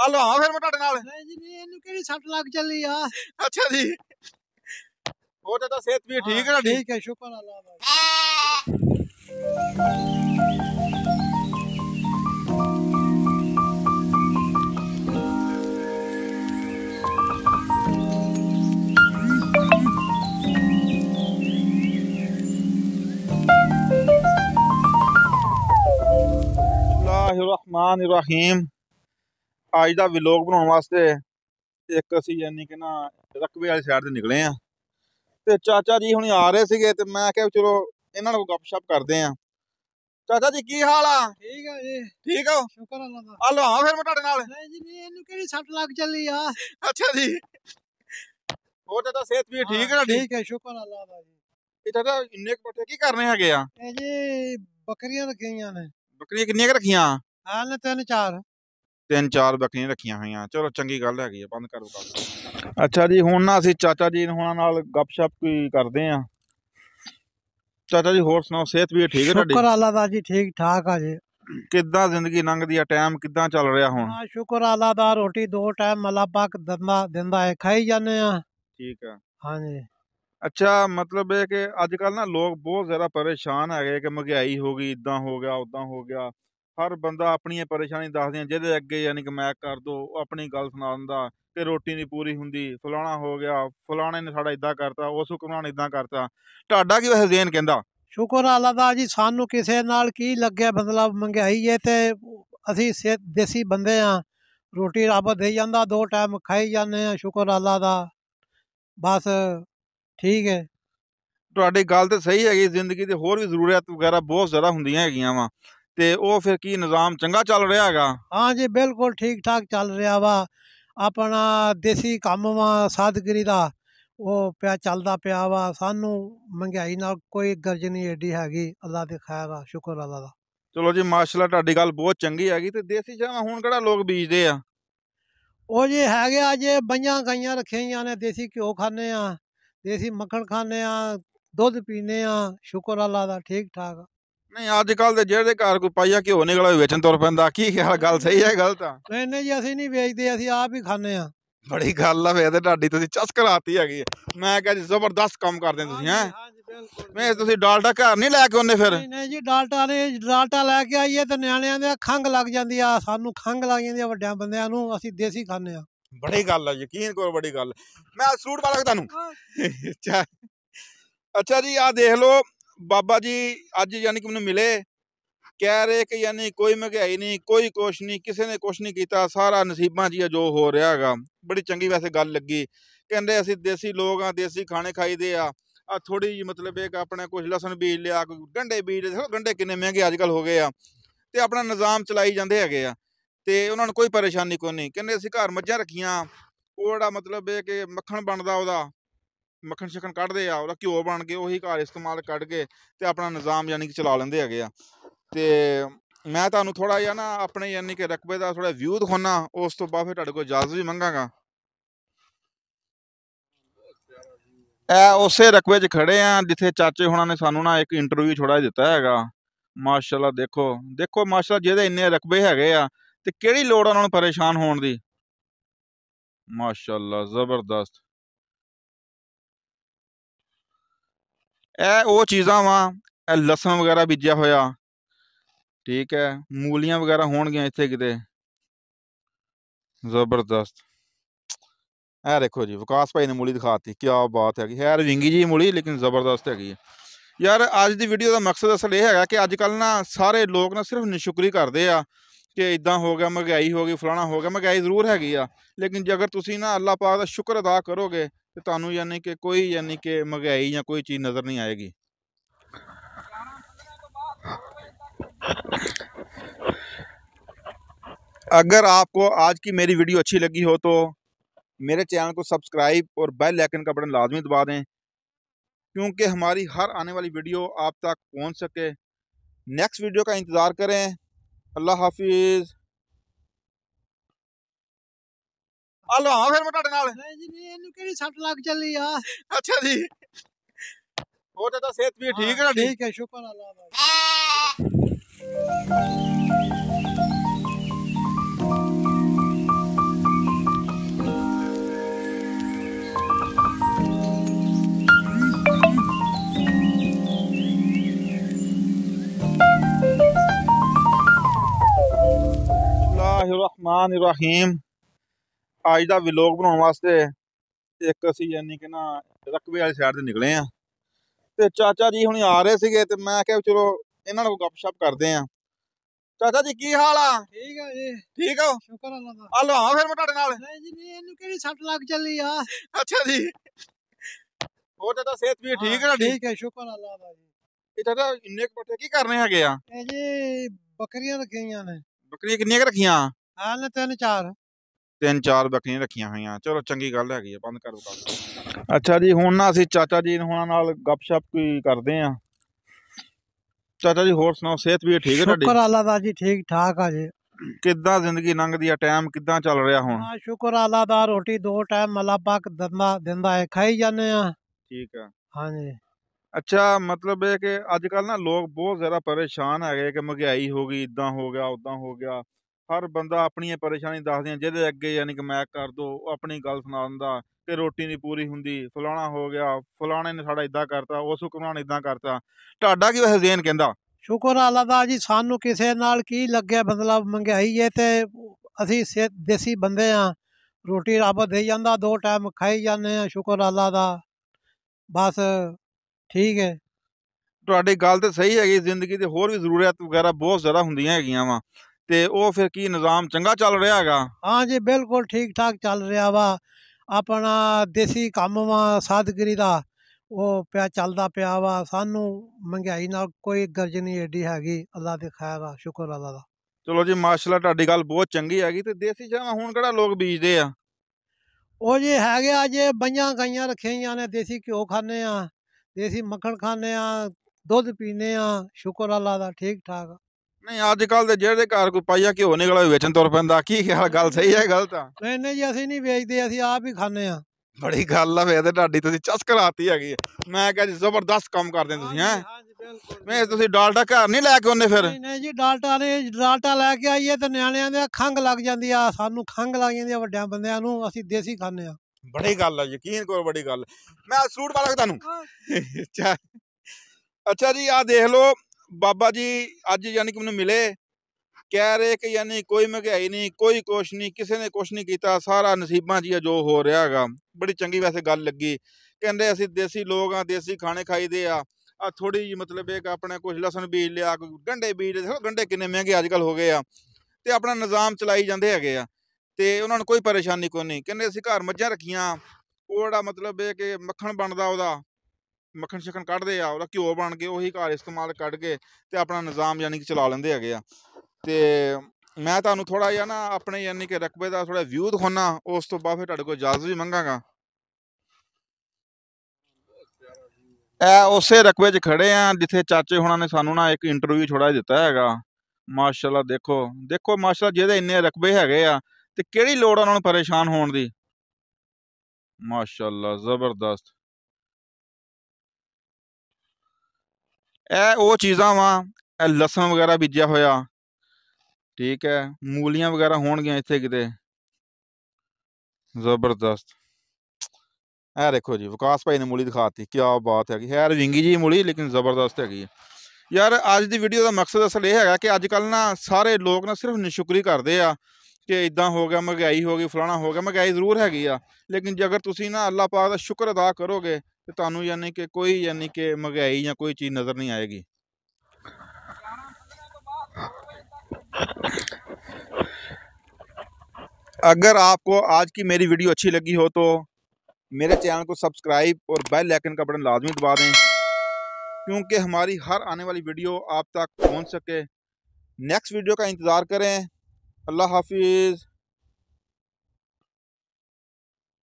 ਆ ਲਵਾਂ ਫਿਰ ਮੈਂ ਤੁਹਾਡੇ ਨਾਲ ਨਹੀਂ ਜੀ ਨਹੀਂ ਇਹਨੂੰ ਕਿਹੜੀ ਸੱਟ ਲੱਗ ਚੱਲੀ ਆ ਅੱਛਾ ਜੀ ਹੋਰ ਤਾਂ ਸਿਹਤ ਵੀ ਠੀਕ ਹੈ ਠੀਕ ਹੈ ਸ਼ੁਕਰ ਅੱਲਾਹ ਦਾ रहमान रहीम ਅੱਜ ਦਾ ਵਲੌਗ ਬਣਾਉਣ ਵਾਸਤੇ ਇੱਕ ਅਸੀਂ ਯਾਨੀ ਕਿ ਨਾ ਰਕਵੇ ਵਾਲੀ ਸਾਈਡ ਤੇ ਨਿਕਲੇ ਆ ਤੇ ਚਾਚਾ ਜੀ ਹੁਣ ਆ ਰਹੇ ਸੀਗੇ ਤੇ ਮੈਂ ਕਿਹਾ ਚਲੋ ਇਹਨਾਂ ਨਾਲ ਗੱਪਸ਼ਪ ਕਰਦੇ ਆ ਚਾਚਾ ਜੀ ਕੀ ਹਾਲ ਆ ਠੀਕ ਆ ਜੀ ਠੀਕ ਹੋ ਸ਼ੁਕਰ ਅੱਲਾ ਦਾ ਆ ਲੋ ਫਿਰ ਮੈਂ ਤੁਹਾਡੇ ਨਾਲ ਨਹੀਂ ਜੀ ਨਹੀਂ ਇਹਨੂੰ ਕਿਹੜੀ ਸੱਟ ਲੱਗ ਚੱਲੀ ਆ ਅੱਛਾ ਜੀ ਹੋਰ ਤਾਂ ਸਿਹਤ ਵੀ ਠੀਕ ਹੈ ਠੀਕ ਹੈ ਸ਼ੁਕਰ ਅੱਲਾ ਦਾ ਜੀ ਇਹ ਤਾਂ ਇੰਨੇ ਕੁ ਕੀ ਕਰਨੇ ਹੈਗੇ ਆ ਇਹ ਜੀ ਬੱਕਰੀਆਂ ਰੱਖੀਆਂ ਨੇ ਬੱਕਰੀਆਂ ਕਿੰਨੀਆਂ ਰੱਖੀਆਂ ਹਾਂ ਨੇ ਤਿੰਨ ਚਾਰ ਤਿੰਨ ਚਾਰ ਬੱਕਰੀਆਂ ਰੱਖੀਆਂ ਹੋਈਆਂ ਚਲੋ ਚੰਗੀ ਗੱਲ ਹੈਗੀ ਆ ਬੰਦ ਕਰ ਦੋ ਅੱਛਾ ਜੀ ਹੁਣ ਨਾ ਅਸੀਂ ਚਾਚਾ ਜੀ ਹੁਣਾਂ ਨਾਲ ਗੱਪਸ਼ਪ ਕੀ ਕਰਦੇ ਆ ਚਾਚਾ ਜੀ ਹੋਰ ਸੁਣਾਓ ਸਿਹਤ ਵੀ ਠੀਕ ਹੈ ਤੁਹਾਡੀ ਸ਼ੁਕਰ ਅੱਲਾ ਦਾ ਜੀ ਠੀਕ ਠਾਕ ਆ ਜੀ ਕਿੱਦਾਂ ਜ਼ਿੰਦਗੀ ਲੰਘਦੀ ਆ ਟਾਈਮ ਕਿੱਦਾਂ ਚੱਲ ਰਿਹਾ ਹੁਣ ਹਾਂ ਸ਼ੁਕਰ ਅੱਲਾ ਦਾ ਰੋਟੀ ਦੋ ਟਾਈਮ ਮਲਾ ਪਾਕ ਦਿੰਦਾ ਦਿੰਦਾ ਹੈ ਖਾਈ ਜਾਂਦੇ ਆ ਠੀਕ ਆ ਜੀ ਅੱਛਾ ਮਤਲਬ ਇਹ ਕਿ ਅੱਜ ਕੱਲ ਨਾ ਲੋਕ ਬਹੁਤ ਜ਼ਿਆਦਾ ਪਰੇਸ਼ਾਨ ਹੈਗੇ ਕਿ ਮਹਿੰਗਾਈ ਹੋ ਗਈ ਇਦਾਂ ਹੋ ਗਿਆ ਉਦਾਂ ਹੋ ਗਿਆ ਹਰ ਬੰਦਾ ਆਪਣੀਆਂ ਪਰੇਸ਼ਾਨੀ ਆ ਜਿਹਦੇ ਅੱਗੇ ਯਾਨੀ ਕਿ ਮੈਂ ਕਰ ਦੋ ਉਹ ਆਪਣੀ ਗੱਲ ਸੁਣਾ ਦਿੰਦਾ ਕਿ ਰੋਟੀ ਨਹੀਂ ਪੂਰੀ ਹੁੰਦੀ ਫਲਾਣਾ ਹੋ ਗਿਆ ਫਲਾਣੇ ਨੇ ਸਾਡਾ ਇਦਾਂ ਕਰਤਾ ਉਸ ਹੁਕਮਰਾਨ ਇਦਾਂ ਕਰਤਾ ਟਾਡਾ ਕੀ ਵੈਸੇ ਜ਼ੇਨ ਕਹਿੰਦਾ ਸ਼ੁਕਰ ਅੱਲਾ ਦਾ ਜੀ ਸਾਨੂੰ ਕਿਸੇ ਨਾਲ ਕੀ ਲੱਗਿਆ ਮਤਲਬ ਮੰਗਾਈ ਹੈ ਤੇ ਅਸੀਂ ਦੇਸੀ ਬੰਦੇ ਆ ਰੋਟੀ ਰੱਬ ਦੇ ਜਾਂਦਾ ਦੋ ਟਾਈਮ ਖਾਈ ਜਾਂਦੇ ਆ ਸ਼ੁਕਰ ਅੱਲਾ ਦਾ ਬਸ ਠੀਕ ਹੈ ਤੁਹਾਡੀ ਗੱਲ ਤੇ ਸਹੀ ਹੈਗੀ ਜ਼ਿੰਦਗੀ ਦੇ ਹੋਰ ਵੀ ਜ਼ਰੂਰਤ ਵਗੈਰਾ ਬਹੁਤ ਜ਼ਿਆਦਾ ਹੁੰਦੀਆਂ ਹੈਗੀਆਂ ਵਾ ਤੇ ਉਹ ਫਿਰ ਕੀ ਨਿਜ਼ਾਮ ਚੰਗਾ ਚੱਲ ਰਿਹਾ ਹੈਗਾ ਹਾਂ ਜੀ ਬਿਲਕੁਲ ਠੀਕ ਠਾਕ ਚੱਲ ਰਿਹਾ ਵਾ ਆਪਣਾ ਦੇਸੀ ਕੰਮ ਵਾ ਸਾਧਗਰੀ ਦਾ ਉਹ ਪਿਆ ਚੱਲਦਾ ਪਿਆ ਵਾ ਸਾਨੂੰ ਮਹਿੰਗਾਈ ਨਾਲ ਕੋਈ ਗਰਜ ਨਹੀਂ ਏਡੀ ਹੈਗੀ ਅੱਲਾ ਦੇ ਖੈਰ ਆ ਸ਼ੁਕਰ ਅੱਲਾ ਦਾ ਚਲੋ ਜੀ ਮਾਸ਼ਾਅੱਲਾ ਤੁਹਾਡੀ ਗੱਲ ਬਹੁਤ ਚੰਗੀ ਹੈਗੀ ਤੇ ਦੇਸੀ ਚਾਹਾਂ ਹੁਣ ਕਿਹੜਾ ਲੋਕ ਬੀਜਦੇ ਆ ਉਹ ਜੀ ਹੈਗੇ ਆ ਜੇ ਬਈਆਂ ਗਾਈਆਂ ਰੱਖੀਆਂ ਨੇ ਦੇਸੀ ਘਿਓ ਖਾਣੇ ਆ ਦੇਸੀ ਮੱਖਣ ਖਾਣੇ ਆ ਦੁੱਧ ਪੀਣੇ ਆ ਸ਼ੁਕਰ ਅੱਲਾ ਦਾ ਠੀਕ ਠਾਕ ਨਹੀਂ ਅੱਜ ਕੱਲ ਦੇ ਜਿਹੜੇ ਘਰ ਕੋਈ ਪਾਈਆ ਘਿਓ ਨਿਕਲਿਆ ਹੋਇਆ ਵੇਚਣ ਤੁਰ ਪੈਂਦਾ ਕੀ ਖਿਆਲ ਗੱਲ ਸਹੀ ਹੈ ਗਲਤ ਆ ਨਹੀਂ ਨਹੀਂ ਜੀ ਅਸੀਂ ਨਹੀਂ ਵੇਚਦੇ ਅਸੀਂ ਆਪ ਹੀ ਖਾਂਦੇ ਆ ਬੜੀ ਗੱਲ ਆ ਵੇ ਤੇ ਢਾਡੀ ਤੁਸੀਂ ਚਸਕਰਾਤੀ ਹੈਗੀ ਮੈਂ ਕਿਹਾ ਜੀ ਜ਼ਬਰਦਸਤ ਕੰਮ ਕਰਦੇ ਤੁਸੀਂ ਹੈ ਬਿਲਕੁਲ ਮੈਂ ਤੁਸੀਂ ਡਾਲਡਾ ਘਰ ਨਹੀਂ ਲੈ ਕੇ ਆਉਂਦੇ ਫਿਰ ਨਹੀਂ ਨਹੀਂ ਜੀ ਡਾਲਟਾ ਨੇ ਡਾਲਟਾ ਲੈ ਕੇ ਆਈਏ ਤੇ ਨਿਆਣਿਆਂ ਦੇ ਖੰਗ ਲੱਗ ਜਾਂਦੀ ਆ ਸਾਨੂੰ ਖੰਗ ਲੱਗ ਜਾਂਦੀ ਆ ਵੱਡਿਆਂ ਬੰਦਿਆਂ ਨੂੰ ਅਸੀਂ ਦੇਸੀ ਖਾਂਦੇ ਆ ਬੜੀ ਗੱਲ ਆ ਯਕੀਨ ਕਰੋ ਬੜੀ ਗੱਲ ਮੈਂ ਸੂਟ ਪਾ ਲਾਂਗਾ ਤੁਹਾਨੂੰ ਅੱਛਾ ਅੱਛਾ ਜੀ ਆ ਦੇਖ ਲਓ ਬਾਬਾ ਜੀ ਅੱਜ ਯਾਨੀ ਕਿ ਮੈਨੂੰ ਮਿਲੇ ਕਹਿ ਰਹੇ ਕਿ ਯਾਨੀ ਕੋਈ ਮਹਿੰਗਾਈ ਨਹੀਂ ਕੋਈ ਕੁਛ ਨਹੀਂ ਕਿਸੇ ਨੇ ਕੁਛ ਨਹੀਂ ਕੀਤਾ ਸਾਰਾ ਨਸੀਬਾਂ ਜੀ ਜੋ ਹੋ ਰਿਹਾ ਹੈਗਾ ਬੜੀ ਚੰਗੀ ਵੈਸੇ ਗੱਲ ਲੱਗੀ ਕਹਿੰਦੇ ਅਸੀਂ ਦੇਸੀ ਲੋਕ ਆ ਦੇਸੀ ਖਾਣੇ ਖਾਈਦੇ ਆ ਆ ਥੋੜੀ ਜੀ ਮਤਲਬ ਇਹ ਕਿ ਆਪਣੇ ਕੁਝ ਲਸਣ ਬੀਜ ਲਿਆ ਕੋਈ ਗੰਡੇ ਬੀਜ ਲਿਆ ਗੰਡੇ ਕਿੰਨੇ ਮਹਿੰਗੇ ਅੱਜ ਕੱਲ ਹੋ ਗਏ ਆ ਤੇ ਆਪਣਾ ਨਿਜ਼ਾਮ ਚਲਾਈ ਜਾਂਦੇ ਹੈਗੇ ਆ ਤੇ ਉਹਨਾਂ ਨੂੰ ਕੋਈ ਪਰੇਸ਼ਾਨੀ ਕੋਈ ਨਹੀਂ ਕਹਿੰਦੇ ਅਸੀਂ ਘਰ ਮੱਝਾਂ ਰੱਖੀਆਂ ਉਹੜਾ ਮਤਲਬ ਇਹ ਕਿ ਮੱਖਣ ਬਣਦਾ ਉਹਦਾ ਮੱਖਣ ਛਕਣ ਕੱਢਦੇ ਆ ਉਹਦਾ ਘਿਓ ਬਣ ਕੇ ਉਹੀ ਘਰ ਇਸਤੇਮਾਲ ਕੱਢ ਕੇ ਤੇ ਆਪਣਾ ਨਿਜ਼ਾਮ ਯਾਨੀ ਕਿ ਚਲਾ ਲੈਂਦੇ ਹੈਗੇ ਆ ਤੇ ਮੈਂ ਤੁਹਾਨੂੰ ਥੋੜਾ ਜਿਹਾ ਨਾ ਆਪਣੇ ਯਾਨੀ ਕਿ ਰਕਬੇ ਦਾ ਥੋੜਾ ਵਿਊ ਦਿਖਾਉਣਾ ਉਸ ਤੋਂ ਬਾਅਦ ਫਿਰ ਤੁਹਾਡੇ ਕੋਲ ਇਜਾਜ਼ਤ ਵੀ ਮੰਗਾਗਾ ਐ ਉਸੇ ਰਕਬੇ 'ਚ ਖੜੇ ਆ ਜਿੱਥੇ ਚਾਚੇ ਹੁਣਾਂ ਨੇ ਸਾਨੂੰ ਨਾ ਇੱਕ ਇੰਟਰਵਿਊ ਛੋੜਾ ਦਿੱਤਾ ਹੈਗਾ ਮਾਸ਼ਾਅੱਲਾ ਦੇਖੋ ਦੇਖੋ ਮਾਸ਼ਾਅੱਲਾ ਜਿਹਦੇ ਇੰਨੇ ਰਕਬੇ ਹੈਗੇ ਆ ਤੇ ਕਿਹੜੀ ਲੋੜ ਉਹਨਾਂ ਨੂੰ ਪਰੇਸ਼ਾਨ ਹੋਣ ਦੀ ਮਾਸ਼ਾਅੱਲਾ ਜ਼ਬਰਦਸਤ ਇਹ ਉਹ ਚੀਜ਼ਾਂ ਵਾ ਇਹ ਲਸਣ ਵਗੈਰਾ ਬੀਜਿਆ ਹੋਇਆ ਠੀਕ ਹੈ ਮੂਲੀਆਂ ਵਗੈਰਾ ਹੋਣਗੀਆਂ ਇੱਥੇ ਕਿਤੇ ਜ਼ਬਰਦਸਤ ਇਹ ਦੇਖੋ ਜੀ ਵਿਕਾਸ ਭਾਈ ਨੇ ਮੂਲੀ ਦਿਖਾਤੀ ਕੀ ਬਾਤ ਹੈਗੀ ਹੈ ਰਿੰਗੀ ਜੀ ਮੂਲੀ ਲੇਕਿਨ ਜ਼ਬਰਦਸਤ ਹੈਗੀ ਹੈ ਯਾਰ ਅੱਜ ਦੀ ਵੀਡੀਓ ਦਾ ਮਕਸਦ ਅਸਲ ਇਹ ਹੈਗਾ ਕਿ ਅੱਜ ਕੱਲ ਨਾ ਸਾਰੇ ਲੋਕ ਨਾ ਸਿਰਫ ਨਿਸ਼ੁਕਰੀ ਕਰਦੇ ਆ ਕਿ ਇਦਾਂ ਹੋ ਗਿਆ ਮਹਿੰਗਾਈ ਹੋ ਗਈ ਫਲਾਣਾ ਹੋ ਗਿਆ ਮਹਿੰਗਾਈ ਜ਼ਰੂਰ ਹੈਗੀ ਆ ਲੇਕਿਨ ਜੇ ਅਗਰ ਤੁਸੀਂ ਨਾ ਅੱਲਾਹ ਪਾਕ ਦਾ ਸ਼ੁਕਰ ਅਦਾ ਕਰੋਗੇ तो ਤੁਹਾਨੂੰ यानी कि कोई यानी कि महंगाई या कोई चीज़ नज़र नहीं आएगी अगर आपको आज की मेरी वीडियो अच्छी लगी हो तो मेरे चैनल को सब्सक्राइब और बेल आइकन का बटन लाजमी दबा दें क्योंकि हमारी हर आने वाली वीडियो आप तक पहुंच सके नेक्स्ट वीडियो का इंतज़ार करें अल्लाह हाफिज़ ਆ ਲੋ ਹਾਂ ਫਿਰ ਮੈਂ ਤੁਹਾਡੇ ਨਾਲ ਨਹੀਂ ਜੀ ਨਹੀਂ ਇਹਨੂੰ ਕਿਹੜੀ ਸੱਟ ਲੱਗ ਚੱਲੀ ਆ ਅੱਛਾ ਜੀ ਹੋਰ ਤਾਂ ਸਿਹਤ ਵੀ ਠੀਕ ਹੈ ਤੁਹਾਡੀ ਠੀਕ ਹੈ ਸ਼ੁਕਰ ਅੱਲਾਹ रहमान रहीम ਅੱਜ ਦਾ ਵਲੌਗ ਬਣਾਉਣ ਵਾਸਤੇ ਇੱਕ ਅਸੀਂ ਯਾਨੀ ਕਿ ਨਾ ਰਕਵੇ ਵਾਲੀ ਸਾਈਡ ਤੇ ਨਿਕਲੇ ਆ ਤੇ ਚਾਚਾ ਜੀ ਹੁਣ ਆ ਰਹੇ ਸੀਗੇ ਤੇ ਮੈਂ ਕਿਹਾ ਚਲੋ ਇਹਨਾਂ ਨਾਲ ਗੱਪਸ਼ਪ ਕਰਦੇ ਆ ਚਾਚਾ ਜੀ ਕੀ ਹਾਲ ਆ ਠੀਕ ਆ ਜੀ ਠੀਕ ਹੋ ਸ਼ੁਕਰ ਅੱਲਾ ਦਾ ਆ ਫਿਰ ਮੈਂ ਤੁਹਾਡੇ ਨਾਲ ਨਹੀਂ ਜੀ ਨਹੀਂ ਇਹਨੂੰ ਕਿਹੜੀ ਸੱਟ ਲੱਗ ਚੱਲੀ ਆ ਅੱਛਾ ਜੀ ਹੋਰ ਤਾਂ ਸਿਹਤ ਵੀ ਠੀਕ ਹੈ ਠੀਕ ਹੈ ਸ਼ੁਕਰ ਅੱਲਾ ਦਾ ਜੀ ਇਹ ਤਾਂ ਇੰਨੇ ਕੁ ਕੀ ਕਰਨੇ ਹੈਗੇ ਆ ਇਹ ਜੀ ਬੱਕਰੀਆਂ ਰੱਖੀਆਂ ਨੇ ਬੱਕਰੀਆਂ ਕਿੰਨੀਆਂ ਰੱਖੀਆਂ ਹਾਂ ਨੇ ਤਿੰਨ ਚਾਰ ਤਿੰਨ ਚਾਰ ਬੱਕਰੀਆਂ ਰੱਖੀਆਂ ਹੋਈਆਂ ਚਲੋ ਚੰਗੀ ਗੱਲ ਹੈਗੀ ਆ ਬੰਦ ਕਰ ਦੋ ਅੱਛਾ ਜੀ ਹੁਣ ਨਾ ਅਸੀਂ ਚਾਚਾ ਜੀ ਹੁਣਾਂ ਨਾਲ ਗੱਪਸ਼ਪ ਕੋਈ ਕਰਦੇ ਆ ਚਾਚਾ ਜੀ ਹੋਰ ਸੁਣਾਓ ਸਿਹਤ ਵੀ ਠੀਕ ਹੈ ਤੁਹਾਡੀ ਸ਼ੁਕਰ ਅੱਲਾ ਦਾ ਜੀ ਠੀਕ ਠਾਕ ਆ ਜੀ ਕਿੱਦਾਂ ਜ਼ਿੰਦਗੀ ਲੰਘਦੀ ਆ ਟਾਈਮ ਕਿੱਦਾਂ ਚੱਲ ਰਿਹਾ ਹੁਣ ਹਾਂ ਸ਼ੁਕਰ ਅੱਲਾ ਦਾ ਰੋਟੀ ਦੋ ਟਾਈਮ ਮਲਾ ਪਾਕ ਦਿੰਦਾ ਦਿੰਦਾ ਹੈ ਖਾਈ ਜਾਂਦੇ ਆ ਠੀਕ ਆ ਹਾਂ ਜੀ ਅੱਛਾ ਮਤਲਬ ਇਹ ਕਿ ਅੱਜ ਕੱਲ ਨਾ ਲੋਕ ਬਹੁਤ ਜ਼ਿਆਦਾ ਪਰੇਸ਼ਾਨ ਹੈਗੇ ਕਿ ਮਹਿੰਗਾਈ ਹੋ ਗਈ ਇਦਾਂ ਹੋ ਗਿਆ ਉਦਾਂ ਹੋ ਗਿਆ ਹਰ ਬੰਦਾ ਆਪਣੀਆਂ ਪਰੇਸ਼ਾਨੀ ਆ ਜਿਹਦੇ ਅੱਗੇ ਯਾਨੀ ਕਿ ਮੈਂ ਕਰ ਦੋ ਉਹ ਆਪਣੀ ਗੱਲ ਸੁਣਾ ਦਿੰਦਾ ਤੇ ਰੋਟੀ ਨਹੀਂ ਪੂਰੀ ਹੁੰਦੀ ਫਲਾਣਾ ਹੋ ਗਿਆ ਫਲਾਣੇ ਨੇ ਸਾਡਾ ਇਦਾਂ ਕਰਤਾ ਉਸ ਹੁਕਮਰਾਨ ਇਦਾਂ ਕਰਤਾ ਤੁਹਾਡਾ ਕੀ ਵੈਸੇ ਜ਼ੇਨ ਕਹਿੰਦਾ ਸ਼ੁਕਰ ਅੱਲਾ ਦਾ ਜੀ ਸਾਨੂੰ ਕਿਸੇ ਨਾਲ ਕੀ ਲੱਗਿਆ ਮਤਲਬ ਮੰਗਾਈ ਹੈ ਤੇ ਅਸੀਂ ਦੇਸੀ ਬੰਦੇ ਆ ਰੋਟੀ ਰੱਬ ਦੇ ਜਾਂਦਾ ਦੋ ਟਾਈਮ ਖਾਈ ਜਾਂਦੇ ਆ ਸ਼ੁਕਰ ਅੱਲਾ ਦਾ ਬਸ ਠੀਕ ਹੈ ਤੁਹਾਡੀ ਗੱਲ ਤੇ ਸਹੀ ਹੈਗੀ ਜ਼ਿੰਦਗੀ ਦੇ ਹੋਰ ਵੀ ਜ਼ਰੂਰਤ ਵਗੈਰਾ ਬਹੁਤ ਜ਼ਿਆਦਾ ਹੁੰਦੀਆਂ ਹੈਗੀਆਂ ਵਾ ਤੇ ਉਹ ਫਿਰ ਕੀ ਨਿਜ਼ਾਮ ਚੰਗਾ ਚੱਲ ਰਿਹਾ ਹੈਗਾ ਹਾਂ ਜੀ ਬਿਲਕੁਲ ਠੀਕ ਠਾਕ ਚੱਲ ਰਿਹਾ ਵਾ ਆਪਣਾ ਦੇਸੀ ਕੰਮ ਵਾ ਸਾਧਗਰੀ ਦਾ ਉਹ ਪਿਆ ਚੱਲਦਾ ਪਿਆ ਵਾ ਸਾਨੂੰ ਮਹਿੰਗਾਈ ਨਾਲ ਕੋਈ ਗਰਜ ਨਹੀਂ ਏਡੀ ਹੈਗੀ ਅੱਲਾ ਦੇ ਖੈਰ ਆ ਸ਼ੁਕਰ ਅੱਲਾ ਦਾ ਚਲੋ ਜੀ ਮਾਸ਼ਾਅੱਲਾ ਤੁਹਾਡੀ ਗੱਲ ਬਹੁਤ ਚੰਗੀ ਹੈਗੀ ਤੇ ਦੇਸੀ ਚਾਹ ਹੁਣ ਕਿਹੜਾ ਲੋਕ ਬੀਜਦੇ ਆ ਉਹ ਜੇ ਹੈਗੇ ਆ ਜੇ ਬਈਆਂ ਗਾਈਆਂ ਰੱਖੀਆਂ ਨੇ ਦੇਸੀ ਘਿਓ ਖਾਣੇ ਆ ਦੇਸੀ ਮੱਖਣ ਖਾਣੇ ਆ ਦੁੱਧ ਪੀਣੇ ਆ ਸ਼ੁਕਰ ਅੱਲਾ ਦਾ ਠੀਕ ਠਾਕ ਨਹੀਂ ਅੱਜ ਕੱਲ ਦੇ ਜਿਹੜੇ ਘਰ ਕੋਈ ਪਾਈਆ ਘਿਓ ਨਿਕਲਾ ਵੇਚਣ ਤੁਰ ਪੈਂਦਾ ਕੀ ਖਿਆਲ ਗੱਲ ਸਹੀ ਹੈ ਗਲਤ ਆ ਨਹੀਂ ਨਹੀਂ ਜੀ ਅਸੀਂ ਨਹੀਂ ਵੇਚਦੇ ਅਸੀਂ ਆਪ ਹੀ ਖਾਂਦੇ ਆ ਬੜੀ ਗੱਲ ਆ ਵੇ ਤੇ ਤੁਹਾਡੀ ਤੁਸੀਂ ਚਸਕਰਾਤੀ ਹੈਗੀ ਮੈਂ ਕਿਹਾ ਜੀ ਜ਼ਬਰਦਸਤ ਕੰਮ ਕਰਦੇ ਤੁਸੀਂ ਹੈ ਮੈਂ ਤੁਸੀਂ ਡਾਲਟਾ ਘਰ ਨਹੀਂ ਲੈ ਕੇ ਉਹਨੇ ਫਿਰ ਨਹੀਂ ਨਹੀਂ ਜੀ ਡਾਲਟਾ ਨੇ ਡਾਲਟਾ ਲੈ ਕੇ ਆਈਏ ਤੇ ਨਿਆਣਿਆਂ ਦੇ ਖੰਗ ਲੱਗ ਜਾਂਦੀ ਆ ਸਾਨੂੰ ਖੰਗ ਲੱਗ ਜਾਂਦੀ ਆ ਵੱਡਿਆਂ ਬੰਦਿਆਂ ਨੂੰ ਅਸੀਂ ਦੇਸੀ ਖਾਂਦੇ ਆ ਬੜੀ ਗੱਲ ਆ ਯਕੀਨ ਕਰੋ ਬੜੀ ਗੱਲ ਮੈਂ ਸੂਟ ਪਾ ਲਾਂਗਾ ਤੁਹਾਨੂੰ ਅੱਛਾ ਅੱਛਾ ਜੀ ਆ ਦੇਖ ਲਓ ਬਾਬਾ ਜੀ ਅੱਜ ਯਾਨੀ ਕਿ ਮੈਨੂੰ ਮਿਲੇ ਕਹਿ ਰਹੇ ਕਿ ਯਾਨੀ ਕੋਈ ਮਹਿੰਗਾਈ ਨਹੀਂ ਕੋਈ ਕੁਛ ਨਹੀਂ ਕਿਸੇ ਨੇ ਕੁਛ ਨਹੀਂ ਕੀਤਾ ਸਾਰਾ ਨਸੀਬਾਂ ਜੀ ਜੋ ਹੋ ਰਿਹਾ ਹੈਗਾ ਬੜੀ ਚੰਗੀ ਵੈਸੇ ਗੱਲ ਲੱਗੀ ਕਹਿੰਦੇ ਅਸੀਂ ਦੇਸੀ ਲੋਕ ਆ ਦੇਸੀ ਖਾਣੇ ਖਾਈਦੇ ਆ ਆ ਥੋੜੀ ਜੀ ਮਤਲਬ ਇਹ ਕਿ ਆਪਣੇ ਕੁਝ ਲਸਣ ਬੀਜ ਲਿਆ ਕੋਈ ਗੰਡੇ ਬੀਜ ਲਿਆ ਗੰਡੇ ਕਿੰਨੇ ਮਹਿੰਗੇ ਅੱਜ ਕੱਲ ਹੋ ਗਏ ਆ ਤੇ ਆਪਣਾ ਨਿਜ਼ਾਮ ਚਲਾਈ ਜਾਂਦੇ ਹੈਗੇ ਆ ਤੇ ਉਹਨਾਂ ਨੂੰ ਕੋਈ ਪਰੇਸ਼ਾਨੀ ਕੋਈ ਨਹੀਂ ਕਹਿੰਦੇ ਅਸੀਂ ਘਰ ਮੱਝਾਂ ਰੱਖੀਆਂ ਉਹੜਾ ਮਤਲਬ ਇਹ ਕਿ ਮੱਖਣ ਬਣਦਾ ਉਹਦਾ ਮੱਖਣ ਸ਼ੱਖਣ ਕੱਢਦੇ ਆ ਉਹਦਾ ਘਿਓ ਬਣ ਕੇ ਉਹੀ ਘਰ ਇਸਤੇਮਾਲ ਕੱਢ ਕੇ ਤੇ ਆਪਣਾ ਨਿਜ਼ਾਮ ਯਾਨੀ ਕਿ ਚਲਾ ਲੈਂਦੇ ਹੈਗੇ ਆ ਤੇ ਮੈਂ ਤੁਹਾਨੂੰ ਥੋੜਾ ਜਿਹਾ ਨਾ ਆਪਣੇ ਯਾਨੀ ਕਿ ਰਕਬੇ ਦਾ ਥੋੜਾ ਵਿਊ ਦਿਖਾਉਣਾ ਉਸ ਤੋਂ ਬਾਅਦ ਫਿਰ ਤੁਹਾਡੇ ਕੋਲ ਇਜਾਜ਼ਤ ਵੀ ਮੰਗਾਗਾ ਐ ਉਸੇ ਰਕਬੇ 'ਚ ਖੜੇ ਆ ਜਿੱਥੇ ਚਾਚੇ ਹੁਣਾਂ ਨੇ ਸਾਨੂੰ ਨਾ ਇੱਕ ਇੰਟਰਵਿਊ ਛੋੜਾ ਦਿੱਤਾ ਹੈਗਾ ਮਾਸ਼ਾਅੱਲਾ ਦੇਖੋ ਦੇਖੋ ਮਾਸ਼ਾਅੱਲਾ ਜਿਹਦੇ ਇੰਨੇ ਰਕਬੇ ਹੈਗੇ ਆ ਤੇ ਕਿਹੜੀ ਲੋੜ ਉਹਨਾਂ ਨੂੰ ਪਰੇਸ਼ਾਨ ਹੋਣ ਦੀ ਮਾਸ਼ਾਅੱਲਾ ਜ਼ਬਰਦਸਤ ਇਹ ਉਹ ਚੀਜ਼ਾਂ ਵਾ ਇਹ ਲਸਣ ਵਗੈਰਾ ਬੀਜਿਆ ਹੋਇਆ ਠੀਕ ਹੈ ਮੂਲੀਆਂ ਵਗੈਰਾ ਹੋਣਗੀਆਂ ਇੱਥੇ ਕਿਤੇ ਜ਼ਬਰਦਸਤ ਇਹ ਦੇਖੋ ਜੀ ਵਿਕਾਸ ਭਾਈ ਨੇ ਮੂਲੀ ਦਿਖਾਤੀ ਕੀ ਬਾਤ ਕਿ ਹੈ ਰਿੰਗੀ ਜੀ ਮੂਲੀ ਲੇਕਿਨ ਜ਼ਬਰਦਸਤ ਹੈਗੀ ਹੈ ਯਾਰ ਅੱਜ ਦੀ ਵੀਡੀਓ ਦਾ ਮਕਸਦ ਅਸਲ ਇਹ ਹੈਗਾ ਕਿ ਅੱਜ ਕੱਲ ਨਾ ਸਾਰੇ ਲੋਕ ਨਾ ਸਿਰਫ ਨਿਸ਼ੁਕਰੀ ਕਰਦੇ ਆ ਕਿ ਇਦਾਂ ਹੋ ਗਿਆ ਮਹਿੰਗਾਈ ਹੋ ਗਈ ਫਲਾਣਾ ਹੋ ਗਿਆ ਮਹਿੰਗਾਈ ਜ਼ਰੂਰ ਹੈਗੀ ਆ ਲੇਕਿਨ ਜੇ ਅਗਰ ਤੁਸੀਂ ਨਾ ਅੱਲਾਹ ਪਾਕ ਦਾ ਸ਼ੁਕਰ ਅਦਾ ਕਰੋਗੇ तो ਤੁਹਾਨੂੰ यानी कि कोई यानी कि महंगाई या कोई चीज़ नज़र नहीं आएगी अगर आपको आज की मेरी वीडियो अच्छी लगी हो तो मेरे चैनल को सब्सक्राइब और बेल आइकन का बटन लाजमी दबा दें क्योंकि हमारी हर आने वाली वीडियो आप तक पहुंच सके नेक्स्ट वीडियो का इंतज़ार करें अल्लाह हाफिज़